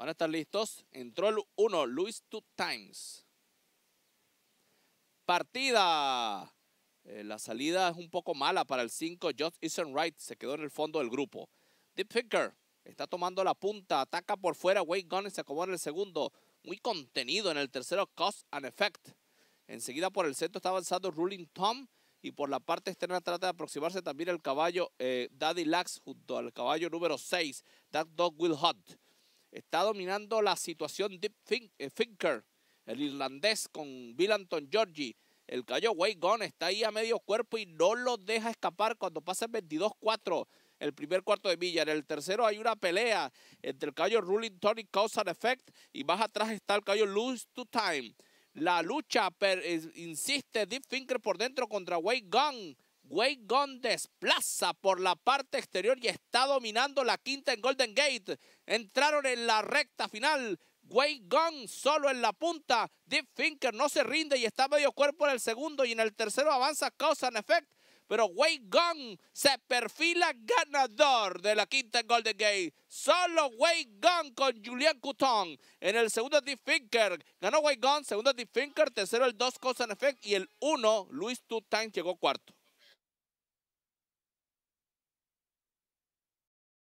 Van a estar listos. Entró el 1, Luis Two Times. Partida. Eh, la salida es un poco mala para el 5. Just Isn't Wright se quedó en el fondo del grupo. Deep Finger está tomando la punta. Ataca por fuera. Wayne Gunn se acomoda en el segundo. Muy contenido en el tercero. Cause and Effect. Enseguida por el centro está avanzando Ruling Tom. Y por la parte externa trata de aproximarse también el caballo eh, Daddy Lax junto al caballo número 6. That Dog Will Hunt está dominando la situación Deep eh, el irlandés con Bill Anton Georgie. El Cayo Way está ahí a medio cuerpo y no lo deja escapar cuando pasa el 22-4 el primer cuarto de milla. En el tercero hay una pelea entre el cayo Ruling Tony Cause and Effect y más atrás está el caballo Lose to Time. La lucha insiste Deep Thinker por dentro contra Way Gunn. Wade Gunn desplaza por la parte exterior y está dominando la quinta en Golden Gate. Entraron en la recta final. Wade Gunn solo en la punta. Deep Finker no se rinde y está medio cuerpo en el segundo y en el tercero avanza Cause and Effect. Pero Wade Gunn se perfila ganador de la quinta en Golden Gate. Solo Wade Gunn con Julian Couton. En el segundo Deep Finker. Ganó Wade Gunn, segundo Deep Finker, tercero el 2 Cause en Effect y el uno Luis Tutank llegó cuarto.